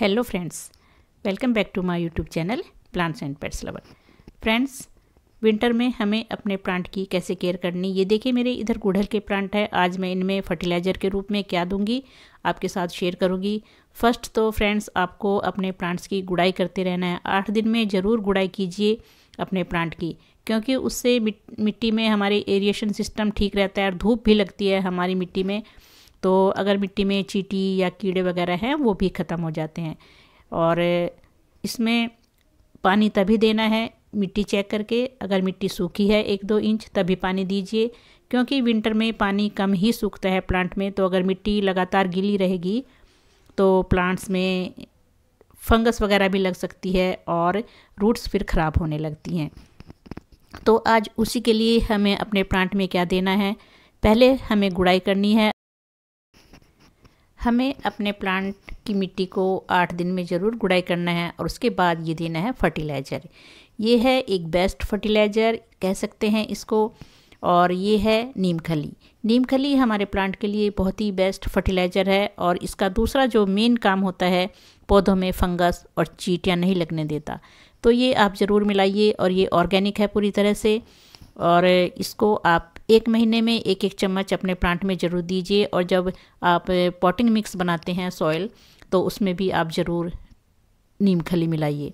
hello friends welcome back to my YouTube channel plants and pets lover friends winter में हमें अपने plant की कैसे केयर करनी ये देखिए मेरे इधर गुड़हल के प्लांट है आज मैं इनमें फर्टिलाइज़र के रूप में क्या दूंगी आपके साथ शेयर करूंगी फर्स्ट तो फ्रेंड्स आपको अपने प्लांट्स की गुड़ाई करते रहना है आठ दिन में ज़रूर गुड़ाई कीजिए अपने प्लांट की क्योंकि उससे मिट्टी में हमारे एरिएशन सिस्टम ठीक रहता है और धूप भी लगती है हमारी मिट्टी में तो अगर मिट्टी में चीटी या कीड़े वगैरह हैं वो भी ख़त्म हो जाते हैं और इसमें पानी तभी देना है मिट्टी चेक करके अगर मिट्टी सूखी है एक दो इंच तभी पानी दीजिए क्योंकि विंटर में पानी कम ही सूखता है प्लांट में तो अगर मिट्टी लगातार गीली रहेगी तो प्लांट्स में फंगस वगैरह भी लग सकती है और रूट्स फिर ख़राब होने लगती हैं तो आज उसी के लिए हमें अपने प्लांट में क्या देना है पहले हमें गुड़ाई करनी है हमें अपने प्लांट की मिट्टी को आठ दिन में ज़रूर गुड़ाई करना है और उसके बाद ये देना है फर्टिलाइज़र ये है एक बेस्ट फर्टिलाइज़र कह सकते हैं इसको और ये है नीम खली नीम खली हमारे प्लांट के लिए बहुत ही बेस्ट फर्टिलाइज़र है और इसका दूसरा जो मेन काम होता है पौधों में फंगस और चीटियाँ नहीं लगने देता तो ये आप ज़रूर मिलाइए और ये ऑर्गेनिक है पूरी तरह से और इसको आप एक महीने में एक एक चम्मच अपने प्लांट में ज़रूर दीजिए और जब आप पॉटिंग मिक्स बनाते हैं सॉयल तो उसमें भी आप ज़रूर नीम खली मिलाइए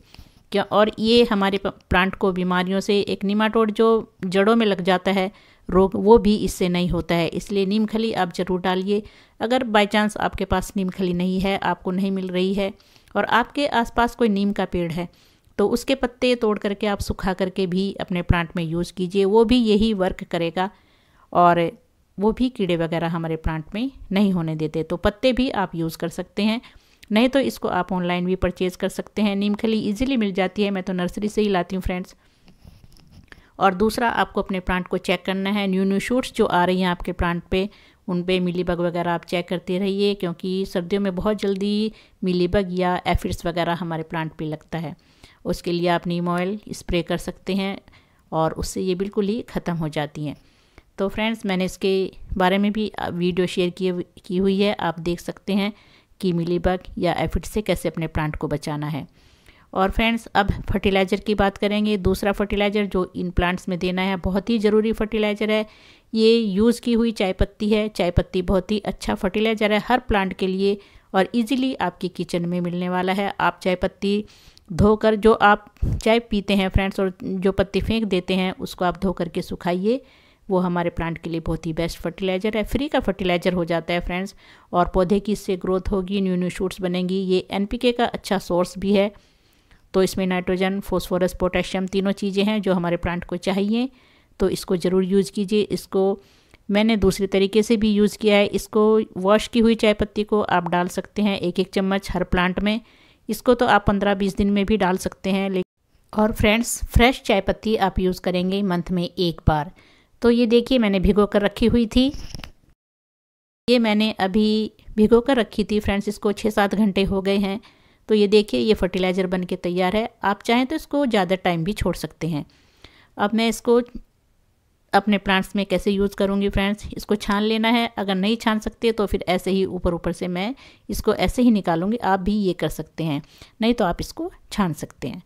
क्या और ये हमारे प्लांट को बीमारियों से एक नीमाटोड जो जड़ों में लग जाता है रोग वो भी इससे नहीं होता है इसलिए नीम खली आप ज़रूर डालिए अगर बाई चांस आपके पास नीम खली नहीं है आपको नहीं मिल रही है और आपके आसपास कोई नीम का पेड़ है तो उसके पत्ते तोड़ करके आप सुखा करके भी अपने प्लांट में यूज़ कीजिए वो भी यही वर्क करेगा और वो भी कीड़े वगैरह हमारे प्लांट में नहीं होने देते तो पत्ते भी आप यूज़ कर सकते हैं नहीं तो इसको आप ऑनलाइन भी परचेज़ कर सकते हैं नीम खली ईजिली मिल जाती है मैं तो नर्सरी से ही लाती हूँ फ्रेंड्स और दूसरा आपको अपने प्लांट को चेक करना है न्यू न्यू शूट्स जो आ रही हैं आपके प्लांट पे उन पे मिलीबग वगैरह आप चेक करते रहिए क्योंकि सर्दियों में बहुत जल्दी मिलीबग या एफिड्स वगैरह हमारे प्लांट पे लगता है उसके लिए आप नीम ऑयल स्प्रे कर सकते हैं और उससे ये बिल्कुल ही ख़त्म हो जाती हैं तो फ्रेंड्स मैंने इसके बारे में भी वीडियो शेयर किए की हुई है आप देख सकते हैं कि मिलीबग या एफिड से कैसे अपने प्लांट को बचाना है और फ्रेंड्स अब फर्टिलाइज़र की बात करेंगे दूसरा फर्टिलाइज़र जो इन प्लांट्स में देना है बहुत ही ज़रूरी फर्टिलाइज़र है ये यूज़ की हुई चाय पत्ती है चाय पत्ती बहुत ही अच्छा फर्टिलाइज़र है हर प्लांट के लिए और इजीली आपके किचन में मिलने वाला है आप चाय पत्ती धोकर जो आप चाय पीते हैं फ्रेंड्स और जो पत्ती फेंक देते हैं उसको आप धो करके सुखाइए वो हमारे प्लांट के लिए बहुत ही बेस्ट फर्टिलाइज़र है फ्री का फर्टिलाइज़र हो जाता है फ्रेंड्स और पौधे की इससे ग्रोथ होगी न्यू न्यू शूट्स बनेंगी ये एन का अच्छा सोर्स भी है तो इसमें नाइट्रोजन फोस्फोरस पोटेशियम तीनों चीज़ें हैं जो हमारे प्लांट को चाहिए तो इसको ज़रूर यूज़ कीजिए इसको मैंने दूसरे तरीके से भी यूज़ किया है इसको वॉश की हुई चाय पत्ती को आप डाल सकते हैं एक एक चम्मच हर प्लांट में इसको तो आप पंद्रह बीस दिन में भी डाल सकते हैं और फ्रेंड्स फ्रेश चाय पत्ती आप यूज़ करेंगे मंथ में एक बार तो ये देखिए मैंने भिगो कर रखी हुई थी ये मैंने अभी भिगो कर रखी थी फ्रेंड्स इसको छः सात घंटे हो गए हैं तो ये देखिए ये फर्टिलाइज़र बन के तैयार है आप चाहें तो इसको ज़्यादा टाइम भी छोड़ सकते हैं अब मैं इसको अपने प्लांट्स में कैसे यूज़ करूँगी फ्रेंड्स इसको छान लेना है अगर नहीं छान सकते तो फिर ऐसे ही ऊपर ऊपर से मैं इसको ऐसे ही निकालूंगी आप भी ये कर सकते हैं नहीं तो आप इसको छान सकते हैं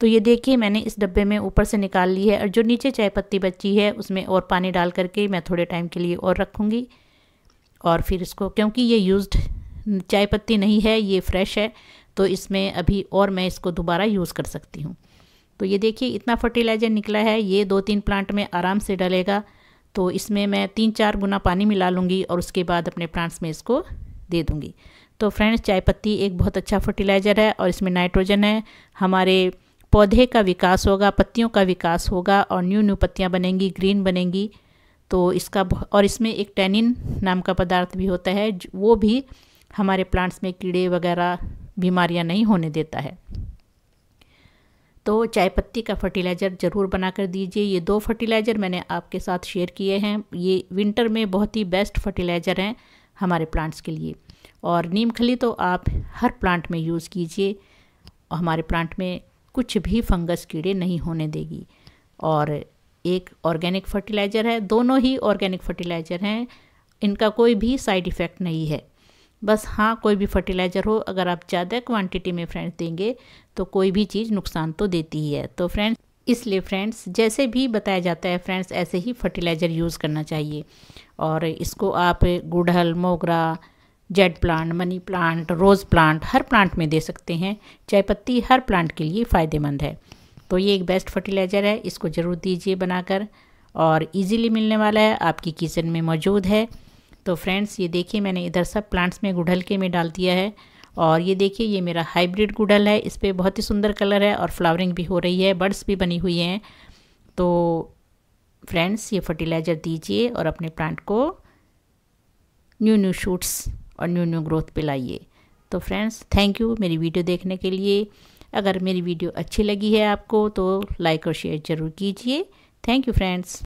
तो ये देखिए मैंने इस डब्बे में ऊपर से निकाल ली है और जो नीचे चाय पत्ती बची है उसमें और पानी डाल करके मैं थोड़े टाइम के लिए और रखूँगी और फिर इसको क्योंकि ये यूज्ड चाय पत्ती नहीं है ये फ्रेश है तो इसमें अभी और मैं इसको दोबारा यूज़ कर सकती हूँ तो ये देखिए इतना फर्टिलाइज़र निकला है ये दो तीन प्लांट में आराम से डलेगा तो इसमें मैं तीन चार गुना पानी मिला लूँगी और उसके बाद अपने प्लांट्स में इसको दे दूँगी तो फ्रेंड्स चाय पत्ती एक बहुत अच्छा फर्टिलाइज़र है और इसमें नाइट्रोजन है हमारे पौधे का विकास होगा पत्तियों का विकास होगा और न्यू न्यू पत्तियाँ बनेंगी ग्रीन बनेंगी तो इसका और इसमें एक टेनिन नाम का पदार्थ भी होता है वो भी हमारे प्लांट्स में कीड़े वगैरह बीमारियां नहीं होने देता है तो चाय पत्ती का फर्टिलाइज़र ज़रूर बना कर दीजिए ये दो फर्टिलाइज़र मैंने आपके साथ शेयर किए हैं ये विंटर में बहुत ही बेस्ट फर्टिलाइज़र हैं हमारे प्लांट्स के लिए और नीम खली तो आप हर प्लांट में यूज़ कीजिए और हमारे प्लांट में कुछ भी फंगस कीड़े नहीं होने देगी और एक ऑर्गेनिक फर्टिलाइज़र है दोनों ही ऑर्गेनिक फर्टिलाइज़र हैं इनका कोई भी साइड इफ़ेक्ट नहीं है बस हाँ कोई भी फर्टिलाइज़र हो अगर आप ज़्यादा क्वांटिटी में फ्रेंड्स देंगे तो कोई भी चीज़ नुकसान तो देती ही है तो फ्रेंड्स इसलिए फ्रेंड्स जैसे भी बताया जाता है फ्रेंड्स ऐसे ही फर्टिलाइज़र यूज़ करना चाहिए और इसको आप गुड़हल मोगरा jade plant money plant rose plant हर प्लांट में दे सकते हैं चाय पत्ती हर प्लांट के लिए फ़ायदेमंद है तो ये एक बेस्ट फर्टिलाइज़र है इसको ज़रूर दीजिए बनाकर और इजीली मिलने वाला है आपकी किचन में मौजूद है तो फ्रेंड्स ये देखिए मैंने इधर सब प्लांट्स में गुड़हल के में डाल दिया है और ये देखिए ये मेरा हाइब्रिड गुड़हल है इस पर बहुत ही सुंदर कलर है और फ्लावरिंग भी हो रही है बर्ड्स भी बनी हुई हैं तो फ्रेंड्स ये फर्टिलाइज़र दीजिए और अपने प्लांट को न्यू न्यू शूट्स और न्यू न्यू ग्रोथ पे लाइए तो फ्रेंड्स थैंक यू मेरी वीडियो देखने के लिए अगर मेरी वीडियो अच्छी लगी है आपको तो लाइक और शेयर ज़रूर कीजिए थैंक यू फ्रेंड्स